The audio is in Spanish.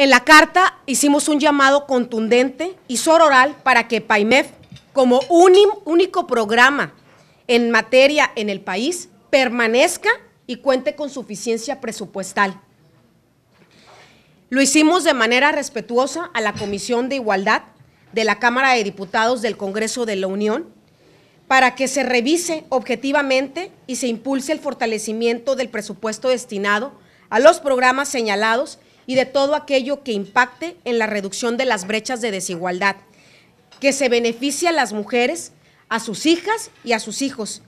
En la carta hicimos un llamado contundente y sororal para que PAIMEF, como único programa en materia en el país, permanezca y cuente con suficiencia presupuestal. Lo hicimos de manera respetuosa a la Comisión de Igualdad de la Cámara de Diputados del Congreso de la Unión para que se revise objetivamente y se impulse el fortalecimiento del presupuesto destinado a los programas señalados y de todo aquello que impacte en la reducción de las brechas de desigualdad, que se beneficie a las mujeres, a sus hijas y a sus hijos,